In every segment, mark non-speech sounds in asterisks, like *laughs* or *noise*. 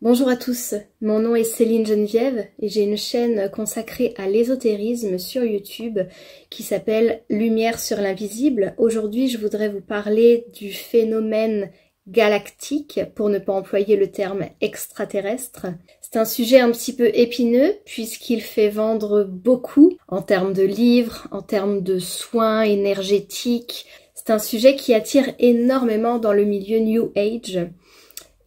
Bonjour à tous, mon nom est Céline Geneviève et j'ai une chaîne consacrée à l'ésotérisme sur YouTube qui s'appelle Lumière sur l'invisible. Aujourd'hui, je voudrais vous parler du phénomène galactique, pour ne pas employer le terme extraterrestre. C'est un sujet un petit peu épineux puisqu'il fait vendre beaucoup en termes de livres, en termes de soins énergétiques. C'est un sujet qui attire énormément dans le milieu New Age.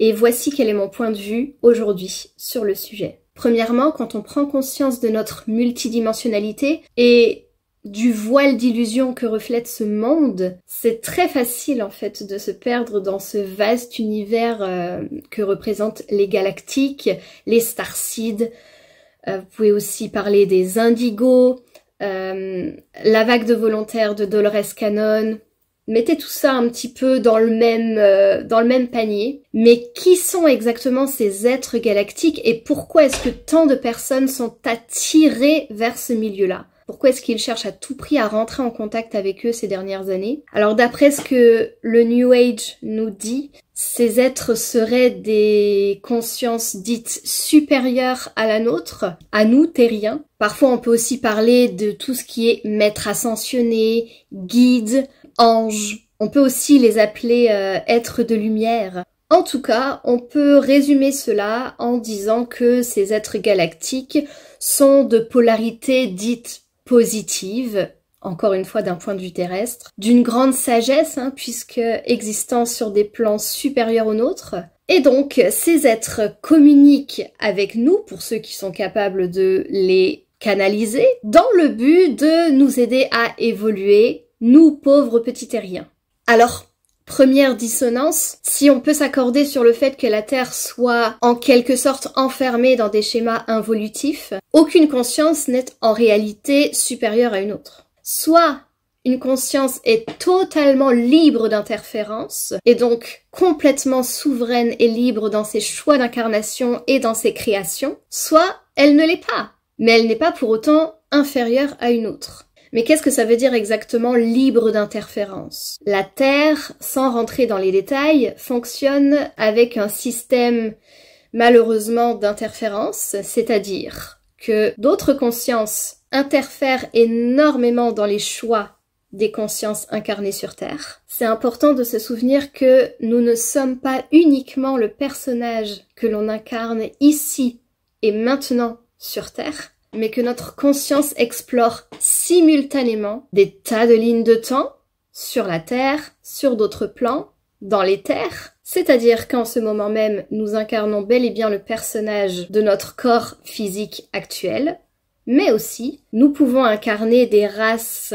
Et voici quel est mon point de vue aujourd'hui sur le sujet. Premièrement, quand on prend conscience de notre multidimensionnalité et du voile d'illusion que reflète ce monde, c'est très facile en fait de se perdre dans ce vaste univers euh, que représentent les galactiques, les starcides, euh, vous pouvez aussi parler des indigos, euh, la vague de volontaires de Dolores Cannon, mettez tout ça un petit peu dans le même, euh, dans le même panier. Mais qui sont exactement ces êtres galactiques et pourquoi est-ce que tant de personnes sont attirées vers ce milieu-là pourquoi est-ce qu'ils cherchent à tout prix à rentrer en contact avec eux ces dernières années Alors d'après ce que le New Age nous dit, ces êtres seraient des consciences dites supérieures à la nôtre, à nous, terriens. Parfois on peut aussi parler de tout ce qui est maître ascensionné, guide, on peut aussi les appeler euh, êtres de lumière. En tout cas, on peut résumer cela en disant que ces êtres galactiques sont de polarité dite positive, encore une fois d'un point de vue terrestre, d'une grande sagesse, hein, puisque existant sur des plans supérieurs aux nôtres. Et donc, ces êtres communiquent avec nous, pour ceux qui sont capables de les canaliser, dans le but de nous aider à évoluer nous pauvres petits terriens. Alors, première dissonance, si on peut s'accorder sur le fait que la Terre soit en quelque sorte enfermée dans des schémas involutifs, aucune conscience n'est en réalité supérieure à une autre. Soit une conscience est totalement libre d'interférence et donc complètement souveraine et libre dans ses choix d'incarnation et dans ses créations, soit elle ne l'est pas, mais elle n'est pas pour autant inférieure à une autre. Mais qu'est-ce que ça veut dire exactement libre d'interférence La Terre, sans rentrer dans les détails, fonctionne avec un système malheureusement d'interférence, c'est-à-dire que d'autres consciences interfèrent énormément dans les choix des consciences incarnées sur Terre. C'est important de se souvenir que nous ne sommes pas uniquement le personnage que l'on incarne ici et maintenant sur Terre, mais que notre conscience explore simultanément des tas de lignes de temps sur la Terre, sur d'autres plans, dans les terres. C'est-à-dire qu'en ce moment même, nous incarnons bel et bien le personnage de notre corps physique actuel, mais aussi nous pouvons incarner des races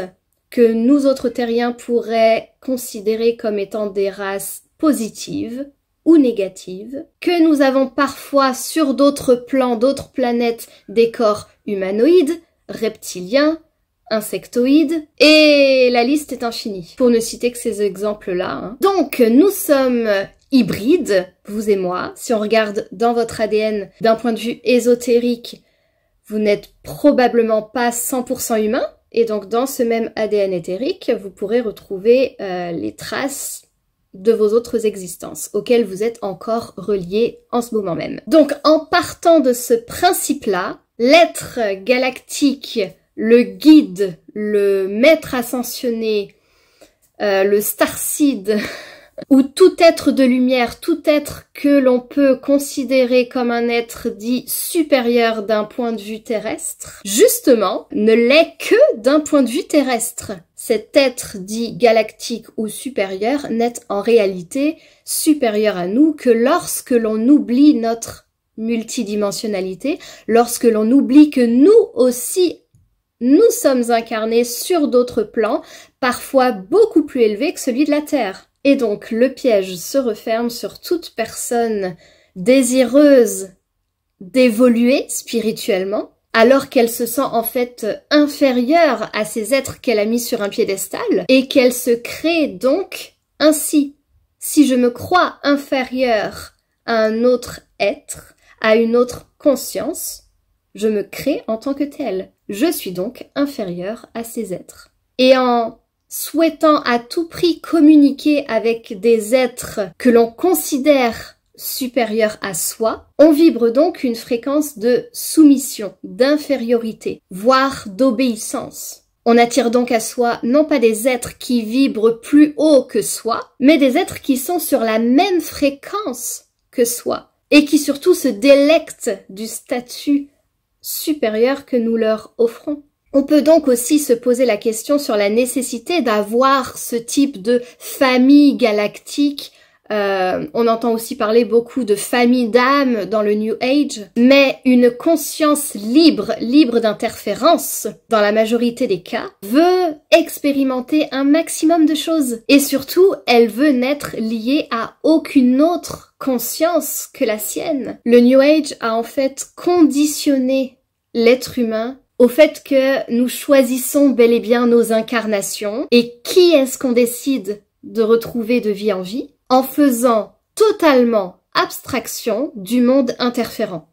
que nous autres terriens pourraient considérer comme étant des races positives, ou négatives, que nous avons parfois sur d'autres plans, d'autres planètes, des corps humanoïdes, reptiliens, insectoïdes, et la liste est infinie, pour ne citer que ces exemples-là. Hein. Donc, nous sommes hybrides, vous et moi, si on regarde dans votre ADN d'un point de vue ésotérique, vous n'êtes probablement pas 100% humain, et donc dans ce même ADN éthérique, vous pourrez retrouver euh, les traces de vos autres existences auxquelles vous êtes encore reliés en ce moment même. Donc en partant de ce principe-là, l'être galactique, le guide, le maître ascensionné, euh, le starseed, *laughs* où tout être de lumière, tout être que l'on peut considérer comme un être dit supérieur d'un point de vue terrestre, justement, ne l'est que d'un point de vue terrestre. Cet être dit galactique ou supérieur n'est en réalité supérieur à nous que lorsque l'on oublie notre multidimensionnalité, lorsque l'on oublie que nous aussi nous sommes incarnés sur d'autres plans, parfois beaucoup plus élevés que celui de la Terre. Et donc le piège se referme sur toute personne désireuse d'évoluer spirituellement, alors qu'elle se sent en fait inférieure à ces êtres qu'elle a mis sur un piédestal, et qu'elle se crée donc ainsi. Si je me crois inférieure à un autre être, à une autre conscience, je me crée en tant que telle. Je suis donc inférieure à ces êtres. Et en souhaitant à tout prix communiquer avec des êtres que l'on considère supérieurs à soi, on vibre donc une fréquence de soumission, d'infériorité, voire d'obéissance. On attire donc à soi non pas des êtres qui vibrent plus haut que soi, mais des êtres qui sont sur la même fréquence que soi, et qui surtout se délectent du statut supérieur que nous leur offrons. On peut donc aussi se poser la question sur la nécessité d'avoir ce type de famille galactique. Euh, on entend aussi parler beaucoup de famille d'âme dans le New Age, mais une conscience libre, libre d'interférence, dans la majorité des cas, veut expérimenter un maximum de choses. Et surtout, elle veut n'être liée à aucune autre conscience que la sienne. Le New Age a en fait conditionné l'être humain au fait que nous choisissons bel et bien nos incarnations et qui est-ce qu'on décide de retrouver de vie en vie en faisant totalement abstraction du monde interférent.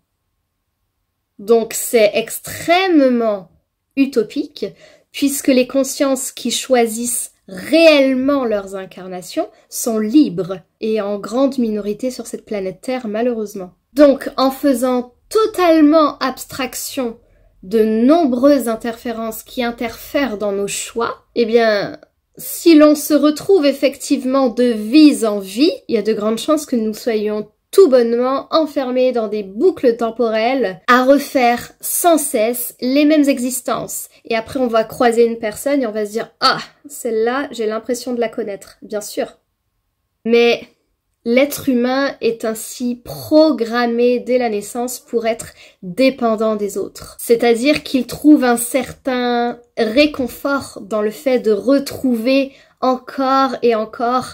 Donc c'est extrêmement utopique puisque les consciences qui choisissent réellement leurs incarnations sont libres et en grande minorité sur cette planète Terre malheureusement. Donc en faisant totalement abstraction de nombreuses interférences qui interfèrent dans nos choix, eh bien, si l'on se retrouve effectivement de vie en vie, il y a de grandes chances que nous soyons tout bonnement enfermés dans des boucles temporelles à refaire sans cesse les mêmes existences. Et après, on va croiser une personne et on va se dire, ah, celle-là, j'ai l'impression de la connaître, bien sûr. Mais L'être humain est ainsi programmé dès la naissance pour être dépendant des autres. C'est-à-dire qu'il trouve un certain réconfort dans le fait de retrouver encore et encore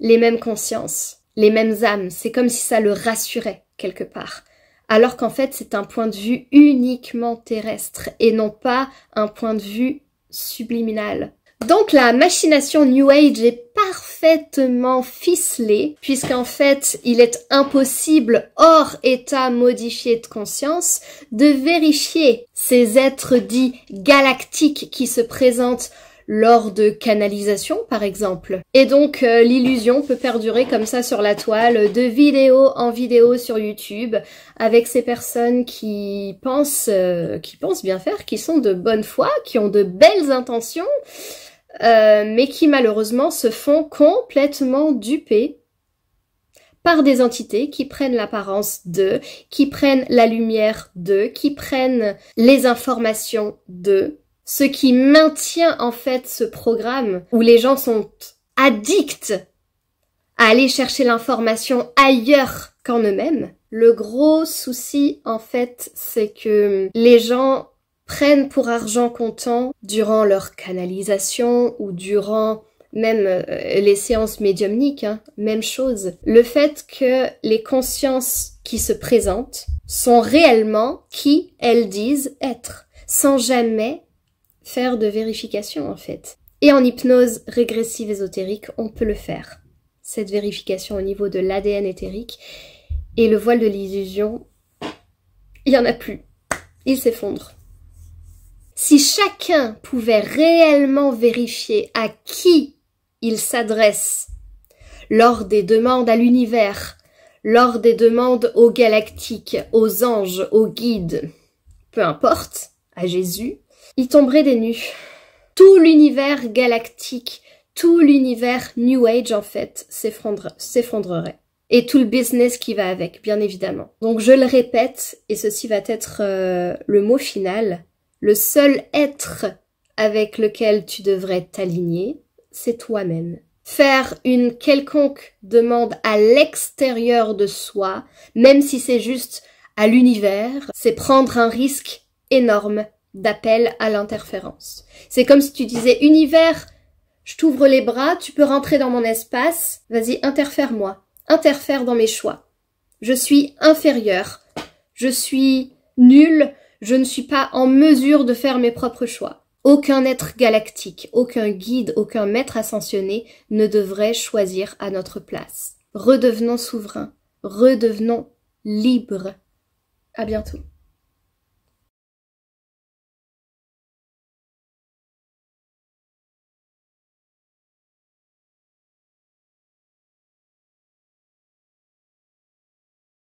les mêmes consciences, les mêmes âmes. C'est comme si ça le rassurait quelque part. Alors qu'en fait, c'est un point de vue uniquement terrestre et non pas un point de vue subliminal. Donc la machination New Age est parfaitement ficelé, puisqu'en fait, il est impossible, hors état modifié de conscience, de vérifier ces êtres dits galactiques qui se présentent lors de canalisation, par exemple. Et donc euh, l'illusion peut perdurer comme ça sur la toile, de vidéo en vidéo sur YouTube, avec ces personnes qui pensent, euh, qui pensent bien faire, qui sont de bonne foi, qui ont de belles intentions, euh, mais qui malheureusement se font complètement duper par des entités qui prennent l'apparence d'eux, qui prennent la lumière d'eux, qui prennent les informations d'eux, ce qui maintient en fait ce programme où les gens sont addicts à aller chercher l'information ailleurs qu'en eux-mêmes. Le gros souci en fait, c'est que les gens prennent pour argent comptant durant leur canalisation ou durant même euh, les séances médiumniques, hein, même chose. Le fait que les consciences qui se présentent sont réellement qui elles disent être, sans jamais faire de vérification en fait. Et en hypnose régressive ésotérique, on peut le faire. Cette vérification au niveau de l'ADN éthérique et le voile de l'illusion, il n'y en a plus. Il s'effondre. Si chacun pouvait réellement vérifier à qui il s'adresse lors des demandes à l'univers, lors des demandes aux galactiques, aux anges, aux guides, peu importe, à Jésus, il tomberait des nues. Tout l'univers galactique, tout l'univers New Age en fait s'effondrerait. Et tout le business qui va avec, bien évidemment. Donc je le répète, et ceci va être euh, le mot final, le seul être avec lequel tu devrais t'aligner, c'est toi-même. Faire une quelconque demande à l'extérieur de soi, même si c'est juste à l'univers, c'est prendre un risque énorme d'appel à l'interférence. C'est comme si tu disais univers, je t'ouvre les bras, tu peux rentrer dans mon espace, vas-y, interfère-moi, interfère dans mes choix. Je suis inférieur, je suis nul, je ne suis pas en mesure de faire mes propres choix. Aucun être galactique, aucun guide, aucun maître ascensionné ne devrait choisir à notre place. Redevenons souverains, redevenons libres. À bientôt.